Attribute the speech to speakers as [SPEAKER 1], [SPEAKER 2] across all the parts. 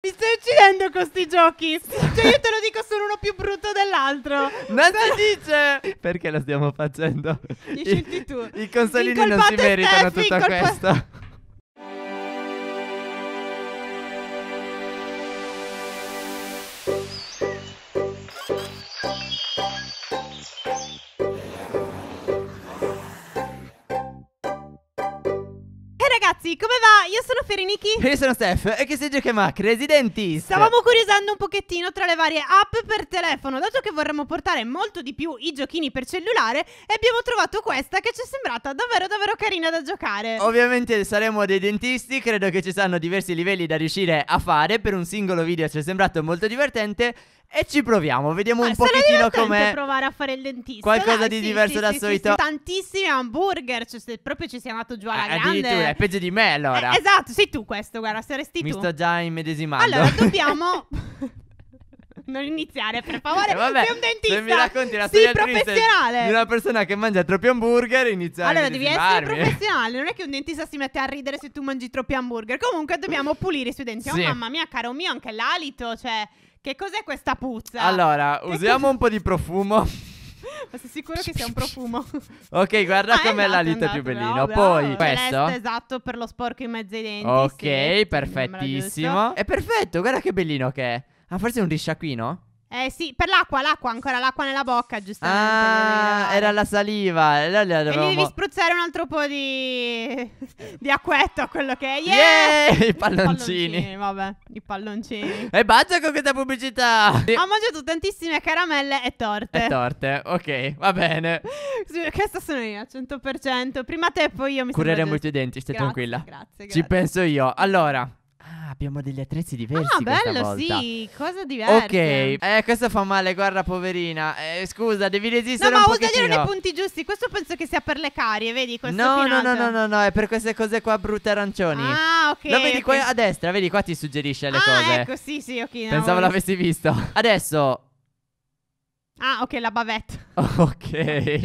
[SPEAKER 1] Mi stai uccidendo con questi giochi. Cioè, io te lo dico, sono uno più brutto dell'altro. Non si
[SPEAKER 2] dice! Perché lo stiamo facendo? Gli scelti tu. I consolini non si meritano tutto questo.
[SPEAKER 1] ragazzi, come va? Io sono Ferinichi. io sono
[SPEAKER 2] Steph. E che si gioca Mac, Residenti. Stavamo
[SPEAKER 1] curiosando un pochettino tra le varie app per telefono, dato che vorremmo portare molto di più i giochini per cellulare e abbiamo trovato questa che ci è sembrata davvero davvero carina da giocare.
[SPEAKER 2] Ovviamente saremo dei dentisti, credo che ci saranno diversi livelli da riuscire a fare, per un singolo video ci è sembrato molto divertente e ci proviamo, vediamo un ah, pochettino com'è.
[SPEAKER 1] provare a fare il dentista. Qualcosa dai, di sì, diverso sì, dal sì, solito. tantissimi hamburger, cioè, se proprio ci siamo andato giù alla eh, grande. Addirittura, è peggio
[SPEAKER 2] di me eh, allora. Eh,
[SPEAKER 1] esatto, sei tu questo, guarda, saresti Mi tu. Mi sto
[SPEAKER 2] già immedesimando. Allora,
[SPEAKER 1] dobbiamo... non iniziare, per favore. Eh vabbè, sei un dentista. Se mi racconti la sì, professionale di una
[SPEAKER 2] persona che mangia troppi hamburger, inizia allora, a Allora, devi essere professionale.
[SPEAKER 1] Non è che un dentista si mette a ridere se tu mangi troppi hamburger. Comunque, dobbiamo pulire i suoi denti. Oh, mamma mia, caro mio, anche l'alito. Cioè, che cos'è questa puzza? Allora, che usiamo
[SPEAKER 2] cos- un po' di profumo.
[SPEAKER 1] Ma sei sicuro che sia un profumo?
[SPEAKER 2] ok, guarda ah, com'è la lite più bellina. Poi questo. Questo
[SPEAKER 1] esatto, per lo sporco in mezzo ai denti. Ok, sì. Mm, perfettissimo. È
[SPEAKER 2] perfetto, guarda che bellino che è. Ah, forse è un risciacquino?
[SPEAKER 1] Eh sì, per l'acqua, l'acqua, ancora l'acqua nella bocca, giustamente.
[SPEAKER 2] Ah, era la saliva. Eh, e, avevamo... devi
[SPEAKER 1] spruzzare un altro po' di, di acquetto a quello che è. Yeah! yeah! I palloncini. I palloncini, vabbè, i palloncini.
[SPEAKER 2] e basta con questa pubblicità. Ho
[SPEAKER 1] mangiato tantissime caramelle e torte. E torte,
[SPEAKER 2] ok, va bene.
[SPEAKER 1] Sì, questa sono io, 100%. Prima te e poi io mi sento. Cureremo i tuoi denti, stai grazie, tranquilla. Grazie, grazie. Ci penso
[SPEAKER 2] io. Allora... Ah, abbiamo degli attrezzi ah, diversi. Ah, bello, volta. sì, cosa diversa. Ok, eh, questo fa male, guarda, poverina. Eh, scusa, devi resistere. No, ma usa dire nei
[SPEAKER 1] punti giusti. Questo penso che sia per le carie, vedi? Questo no, no, no, no, no,
[SPEAKER 2] no, è per queste cose qua brutte arancioni. Ah, ok. Lo vedi okay. qua a destra, vedi qua ti suggerisce le ah, cose. Ecco,
[SPEAKER 1] sì, sì, ok. No, Pensavo l'avessi
[SPEAKER 2] visto. Adesso.
[SPEAKER 1] Ah, ok, la bavette.
[SPEAKER 2] Ok. Ti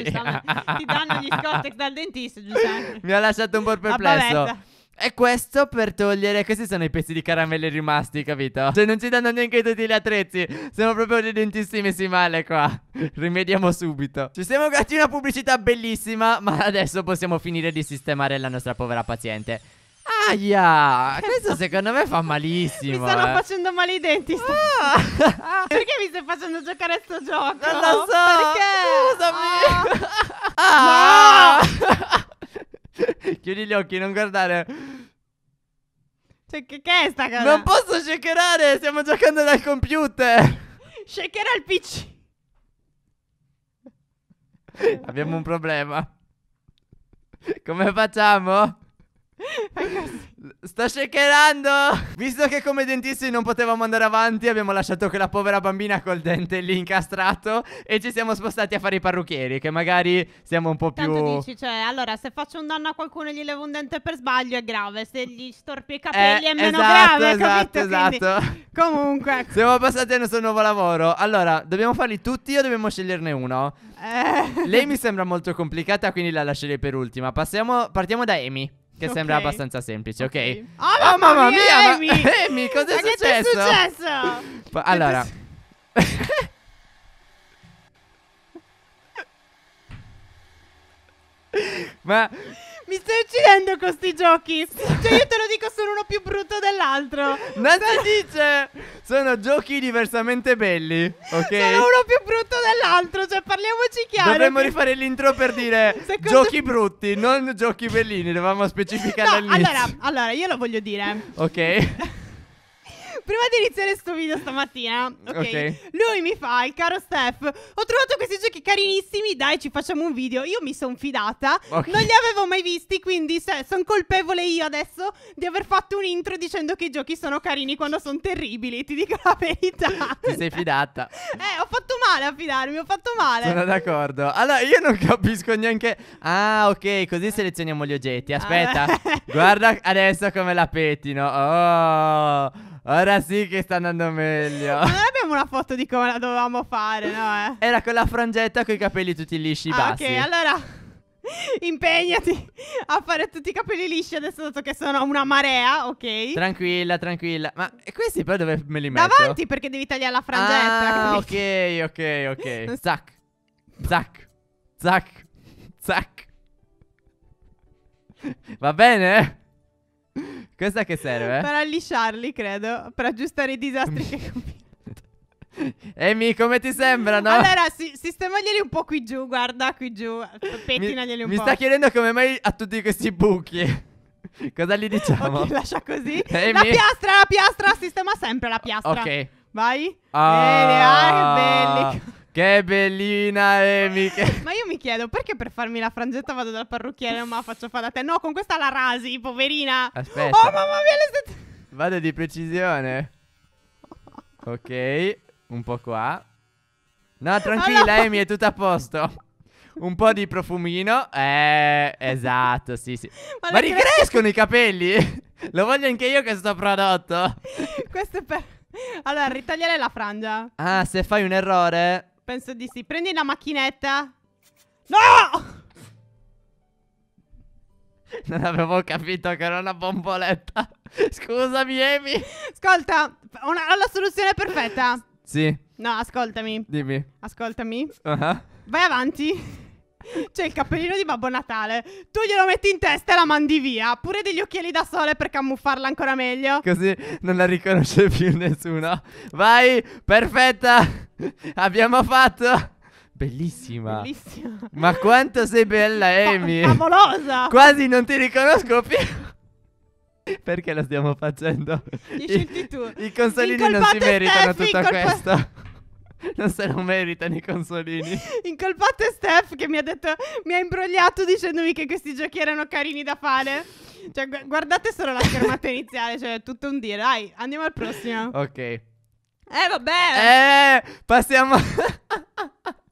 [SPEAKER 2] danno gli scortex
[SPEAKER 1] dal dentista, Giuseppe.
[SPEAKER 2] Mi ha lasciato un po' perplesso. La bavette. E questo per togliere Questi sono i pezzi di caramelle rimasti, capito? Cioè non ci danno neanche tutti gli attrezzi Siamo proprio dei dentissimesi male qua Rimediamo subito Ci siamo gatti una pubblicità bellissima Ma adesso possiamo finire di sistemare la nostra povera paziente Aia Questo secondo me fa malissimo Mi stanno eh.
[SPEAKER 1] facendo male i denti ah. Perché mi stai facendo giocare a sto gioco? Non lo so
[SPEAKER 2] Chiudi gli occhi, non guardare.
[SPEAKER 1] Cioè, che, che è sta cosa? Non posso shakerare,
[SPEAKER 2] stiamo giocando dal computer.
[SPEAKER 1] Shakera il PC.
[SPEAKER 2] Abbiamo un problema. Come facciamo? Fai così. Sto shakerando Visto che come dentisti non potevamo andare avanti Abbiamo lasciato quella povera bambina col dente lì incastrato E ci siamo spostati a fare i parrucchieri Che magari siamo un po' più... Tanto dici,
[SPEAKER 1] cioè, allora se faccio un danno a qualcuno e gli levo un dente per sbaglio è grave Se gli storpi i eh, capelli eh, è meno esatto, grave Esatto, capito? esatto
[SPEAKER 2] Quindi, Comunque Siamo passati al nostro nuovo lavoro Allora, dobbiamo farli tutti o dobbiamo sceglierne uno? Eh. Lei mi sembra molto complicata quindi la lascerei per ultima Passiamo, Partiamo da Amy che okay. sembra abbastanza semplice, ok? okay. Oh, mamma, oh, mamma mia, mia Amy! Ma... Amy, cosa è successo? Che è successo? allora... ma
[SPEAKER 1] mi stai uccidendo con sti giochi. Cioè, io te lo dico, sono uno più brutto dell'altro. Nancy cioè,
[SPEAKER 2] dice: Sono giochi diversamente belli. Ok. Sono uno più
[SPEAKER 1] brutto dell'altro. Cioè, parliamoci chiaro. Dovremmo che... rifare
[SPEAKER 2] l'intro per dire Secondo... giochi brutti, non giochi bellini. Dovevamo specificare no, all'inizio. Allora,
[SPEAKER 1] allora, io lo voglio dire.
[SPEAKER 2] Ok
[SPEAKER 1] prima di iniziare questo video stamattina, ok, okay. lui mi fa, il caro Steph, ho trovato questi giochi carinissimi, dai ci facciamo un video. Io mi sono fidata, okay. non li avevo mai visti, quindi sono colpevole io adesso di aver fatto un intro dicendo che i giochi sono carini quando sono terribili,
[SPEAKER 2] ti dico la verità. Ti sei fidata.
[SPEAKER 1] Eh, ho fatto male a fidarmi, ho fatto male. Sono
[SPEAKER 2] d'accordo. Allora, io non capisco neanche... Ah, ok, così selezioniamo gli oggetti. Aspetta, ah, guarda adesso come la pettino. Oh... Ora sì che sta andando meglio. Ma non abbiamo una foto di come la dovevamo fare, no? Eh? Era con la frangetta con i capelli tutti lisci ah, bassi. Ok,
[SPEAKER 1] allora impegnati a fare tutti i capelli lisci adesso dato che sono una marea, ok?
[SPEAKER 2] Tranquilla, tranquilla. Ma questi poi dove me li metto? Davanti
[SPEAKER 1] perché devi tagliare la frangetta. Ah,
[SPEAKER 2] ok, ok, ok. Zack. Zack. Zack. Zac. Va bene? Questa che serve? Per
[SPEAKER 1] allisciarli, credo, per aggiustare i
[SPEAKER 2] disastri che combinano. Emi, come ti sembrano? Allora,
[SPEAKER 1] si, sistemaglieli un po' qui giù, guarda, qui giù. Pettinaglieli un mi po'. Mi sta chiedendo
[SPEAKER 2] come mai ha tutti questi buchi. Cosa gli diciamo? Ok, lascia così. Amy. La piastra,
[SPEAKER 1] la piastra, sistema sempre la piastra. Ok. Vai. Ah, eh, ah, belli.
[SPEAKER 2] Che bellina Emi che...
[SPEAKER 1] Ma io mi chiedo perché per farmi la frangetta vado dal parrucchiere e ma faccio fare da te No con questa la rasi poverina
[SPEAKER 2] Aspetta Oh mamma mia le set... Vado di precisione Ok Un po' qua No tranquilla allora... Emi è tutto a posto un po' di profumino. Eh, esatto, sì, sì. Ma, Ma ricrescono i capelli? Lo voglio anche io questo prodotto. questo è per...
[SPEAKER 1] Allora, ritagliare la frangia.
[SPEAKER 2] Ah, se fai un errore,
[SPEAKER 1] Penso di sì. Prendi la macchinetta. No!
[SPEAKER 2] Non avevo capito che era una bomboletta.
[SPEAKER 1] Scusami, Amy. Ascolta, ho la soluzione perfetta. Sì. No, ascoltami. Dimmi. Ascoltami. Uh ah. -huh. Vai avanti. C'è il cappellino di Babbo Natale. Tu glielo metti in testa e la mandi via. Pure degli occhiali da sole per camuffarla ancora meglio.
[SPEAKER 2] Così non la riconosce più nessuno. Vai, perfetta. Abbiamo fatto. Bellissima. Bellissima. Ma quanto sei bella, Amy.
[SPEAKER 1] Favolosa.
[SPEAKER 2] Quasi non ti riconosco più. Perché lo stiamo facendo? Li I, scelti tu. I consolini non si meritano tutto questo. non se lo meritano i consolini.
[SPEAKER 1] Incolpate Steph che mi ha detto, mi ha imbrogliato dicendomi che questi giochi erano carini da fare. Cioè, gu- guardate solo la schermata iniziale, cioè, è tutto un dire. Dai, andiamo al prossimo. Ok. Eh, vabbè.
[SPEAKER 2] Eh, passiamo.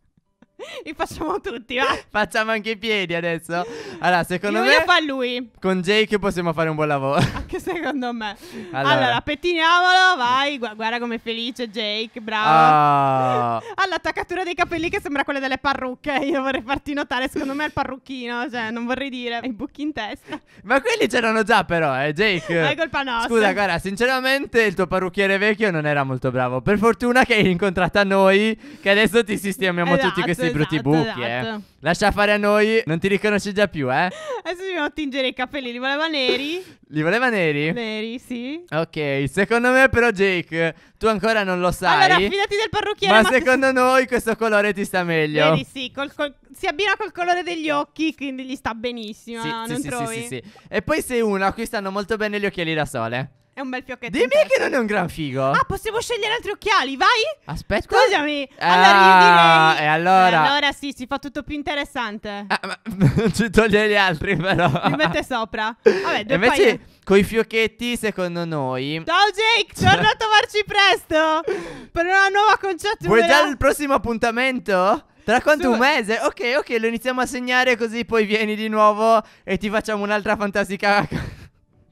[SPEAKER 1] Li facciamo tutti, va.
[SPEAKER 2] Facciamo anche i piedi adesso. Allora, secondo Io me. Lo
[SPEAKER 1] fa lui.
[SPEAKER 2] Con Jake possiamo fare un buon lavoro.
[SPEAKER 1] Anche secondo me. Allora, allora pettiniamolo, vai. Gu- guarda com'è felice Jake, bravo.
[SPEAKER 2] Oh.
[SPEAKER 1] All'attaccatura dei capelli che sembra quella delle parrucche. Io vorrei farti notare, secondo me è il parrucchino. Cioè, non vorrei dire. I buchi in testa.
[SPEAKER 2] Ma quelli c'erano già, però, eh, Jake. È colpa nostra. Scusa, guarda, sinceramente il tuo parrucchiere vecchio non era molto bravo. Per fortuna che hai incontrata noi, che adesso ti sistemiamo esatto, tutti questi Esatto, brutti buchi, eh. esatto. eh. Lascia fare a noi, non ti riconosci già più, eh.
[SPEAKER 1] Adesso dobbiamo tingere i capelli, li voleva neri.
[SPEAKER 2] li voleva neri?
[SPEAKER 1] Neri, sì.
[SPEAKER 2] Ok, secondo me però Jake, tu ancora non lo sai. Allora, fidati
[SPEAKER 1] del parrucchiere. Ma, ma secondo
[SPEAKER 2] se... noi questo colore ti sta meglio. Neri
[SPEAKER 1] sì, col, col, si abbina col colore degli occhi, quindi gli sta benissimo, sì, no? sì, non sì, trovi? Sì, sì, sì.
[SPEAKER 2] E poi sei uno a stanno molto bene gli occhiali da sole
[SPEAKER 1] un bel fiocchetto. Dimmi
[SPEAKER 2] che non è un gran figo. Ah,
[SPEAKER 1] possiamo scegliere altri occhiali, vai? Aspetta. Scusami. Eh, allora, ah, direi... e eh, allora... Eh, allora sì, si fa tutto più interessante. Ah,
[SPEAKER 2] non ci toglie gli altri, però. Li mette
[SPEAKER 1] sopra. Vabbè, due Invece,
[SPEAKER 2] paio... i fiocchetti, secondo noi...
[SPEAKER 1] Ciao Jake, torna a trovarci
[SPEAKER 2] presto per una nuova concettura. Vuoi già il prossimo appuntamento? Tra quanto Su... un mese? Ok, ok, lo iniziamo a segnare così poi vieni di nuovo e ti facciamo un'altra fantastica...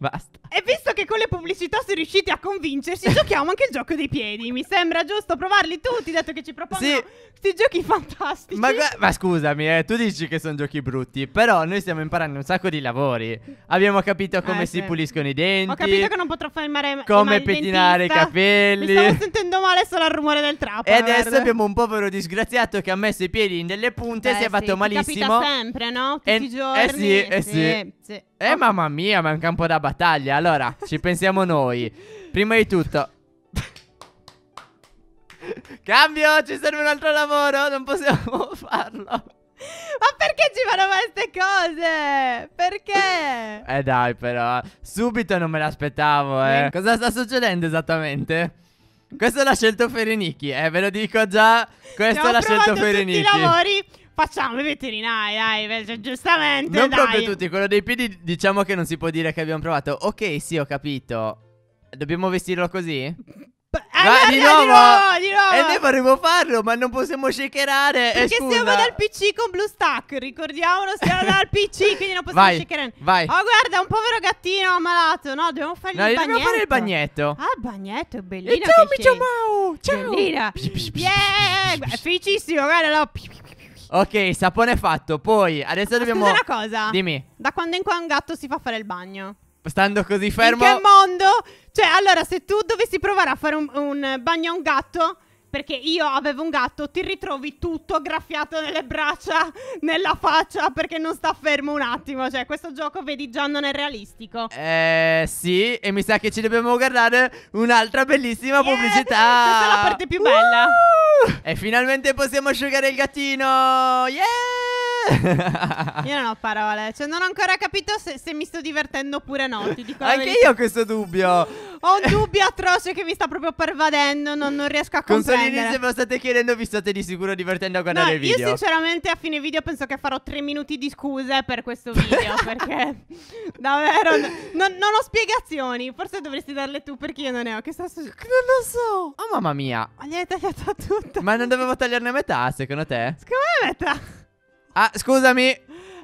[SPEAKER 2] Basta. E visto che con le pubblicità si è riusciti a convincersi, giochiamo anche
[SPEAKER 1] il gioco dei piedi. Mi sembra giusto provarli tutti, dato che ci propongono sì. questi giochi fantastici. Ma,
[SPEAKER 2] ma scusami, eh, tu dici che sono giochi brutti, però noi stiamo imparando un sacco di lavori. Abbiamo capito eh, come eh, si sì. puliscono i denti. Ho capito che non
[SPEAKER 1] potrò fermare Come pettinare dentista. i capelli. Mi stavo sentendo male solo al rumore del trapano. E adesso verde. abbiamo
[SPEAKER 2] un povero disgraziato che ha messo i piedi in delle punte, Beh, si è fatto sì, malissimo. Capita
[SPEAKER 1] sempre, no? Tutti e, i eh giorni. Eh sì, eh sì. sì.
[SPEAKER 2] Eh mamma mia, ma è un campo da battaglia allora, ci pensiamo noi. Prima di tutto... Cambio, ci serve un altro lavoro, non possiamo farlo. Ma perché ci fanno queste cose? Perché? Eh dai però, subito non me l'aspettavo eh. Cosa sta succedendo esattamente? Questo l'ha scelto Ferenicchi, eh, ve lo dico già, questo l'ha scelto Ferenicchi. Abbiamo provato tutti i
[SPEAKER 1] lavori, Facciamo i veterinari, dai, cioè, giustamente. Non dai. proprio tutti,
[SPEAKER 2] quello dei piedi diciamo che non si può dire che abbiamo provato. Ok, sì, ho capito. Dobbiamo vestirlo così? Beh, ah, di, nuovo. di nuovo, di nuovo. E noi vorremmo farlo, ma non possiamo shakerare. Eh, Perché eh, siamo dal
[SPEAKER 1] PC con Stack, ricordiamolo, siamo dal PC, quindi non possiamo vai, shakerare. Vai. Oh, guarda, un povero gattino ammalato. No, dobbiamo fargli no, il bagnetto. fare il bagnetto. Ah, il bagnetto è bellino. E ciao, Micio
[SPEAKER 2] Mau. Ciao. Bellina. Psh,
[SPEAKER 1] psh, yeah, è felicissimo, guarda, no.
[SPEAKER 2] Ok, sapone fatto. Poi adesso dobbiamo. Scusa una
[SPEAKER 1] cosa. Dimmi. Da quando in qua un gatto si fa fare il bagno?
[SPEAKER 2] Stando così fermo. In che
[SPEAKER 1] mondo? Cioè, allora, se tu dovessi provare a fare un, un bagno a un gatto perché io avevo un gatto, ti ritrovi tutto graffiato nelle braccia, nella faccia, perché non sta fermo un attimo. Cioè, questo gioco, vedi, già non è
[SPEAKER 2] realistico. Eh, sì, e mi sa che ci dobbiamo guardare un'altra bellissima yeah, pubblicità. Questa è la parte più bella. Uh! E finalmente possiamo asciugare il gattino. Yeah!
[SPEAKER 1] io non ho parole, cioè non ho ancora capito se, se mi sto divertendo oppure no. Ti dico Anche io ho
[SPEAKER 2] questo dubbio.
[SPEAKER 1] Ho un dubbio atroce che mi sta proprio pervadendo, non, non riesco a comprendere. Consolini, se
[SPEAKER 2] me lo state chiedendo, vi state di sicuro divertendo a guardare no, il video. Io
[SPEAKER 1] sinceramente a fine video penso che farò tre minuti di scuse per questo video, perché davvero no, non, non ho spiegazioni. Forse dovresti darle tu perché io non ne ho. Che sta succedendo? Non lo so. Oh mamma mia. Ma gli hai tagliato
[SPEAKER 2] tutto. Ma non dovevo tagliarne metà, secondo te? Secondo me metà. Ah, scusami.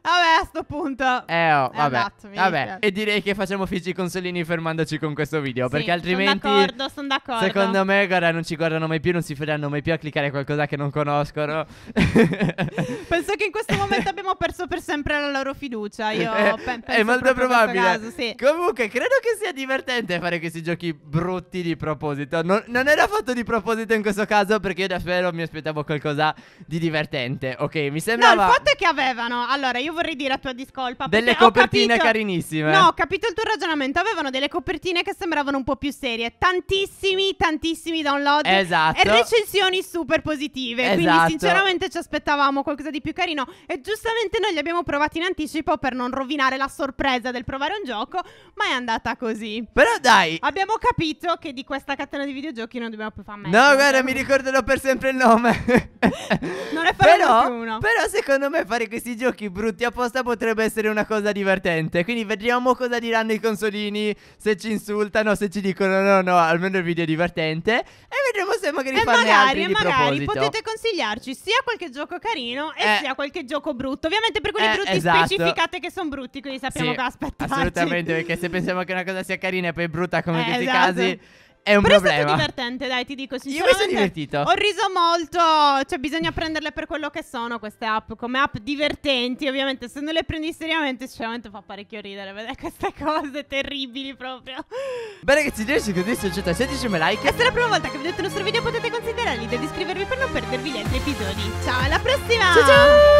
[SPEAKER 2] Vabbè, a sto punto. Eh, oh, vabbè. Adatto, vabbè. E direi che facciamo Figi Consolini fermandoci con questo video. Sì, perché altrimenti. Sono d'accordo, sono d'accordo. Secondo me, guarda, non ci guardano mai più, non si fermeranno mai più a cliccare qualcosa che non conoscono. Penso
[SPEAKER 1] che in questo momento abbiamo perso per sempre la loro fiducia. Io eh, penso È molto probabile. Caso, sì.
[SPEAKER 2] Comunque, credo che sia divertente fare questi giochi brutti di proposito. Non, non era fatto di proposito in questo caso, perché io davvero mi aspettavo qualcosa di divertente. Ok, mi sembra. No, il fatto
[SPEAKER 1] è che avevano. Allora, io vorrei dire a tua discolpa. Delle copertine capito,
[SPEAKER 2] carinissime. No, ho
[SPEAKER 1] capito il tuo ragionamento. Avevano delle copertine che sembravano un po' più serie. Tantissimi, tantissimi download. Esatto. E recensioni super positive. Esatto. Quindi, sinceramente, ci aspettavamo qualcosa di più carino. E giustamente noi li abbiamo provati in anticipo per non rovinare la sorpresa del provare un gioco. Ma è andata così. Però dai. Abbiamo capito che di questa catena di videogiochi non dobbiamo più fare merda. No,
[SPEAKER 2] guarda, mi ricorderò per sempre il nome.
[SPEAKER 1] non è faremo però,
[SPEAKER 2] uno. Però, secondo me, fare questi giochi brutti tutti apposta potrebbe essere una cosa divertente. Quindi vediamo cosa diranno i consolini. Se ci insultano, se ci dicono no, no, almeno il video è divertente. E vedremo se magari fanno farne magari, altri. E magari proposito. potete
[SPEAKER 1] consigliarci sia qualche gioco carino e eh, sia qualche gioco brutto. Ovviamente per quelli eh, brutti esatto. specificate che sono brutti, quindi sappiamo sì, che aspettarci. Assolutamente,
[SPEAKER 2] perché se pensiamo che una cosa sia carina e poi brutta come eh, in questi esatto. casi è un Però problema. Però è stato
[SPEAKER 1] divertente, dai, ti dico sinceramente. Io mi sono divertito. Ho riso molto, cioè bisogna prenderle per quello che sono queste app, come app divertenti, ovviamente se non le prendi seriamente sicuramente fa parecchio ridere vedere
[SPEAKER 2] queste cose
[SPEAKER 1] terribili proprio.
[SPEAKER 2] Bene, ragazzi, direi che questo società, sentici un like. E se è la prima
[SPEAKER 1] volta che vedete il nostro video potete considerare di iscrivervi per non perdervi gli altri episodi. Ciao, alla prossima! Ciao ciao!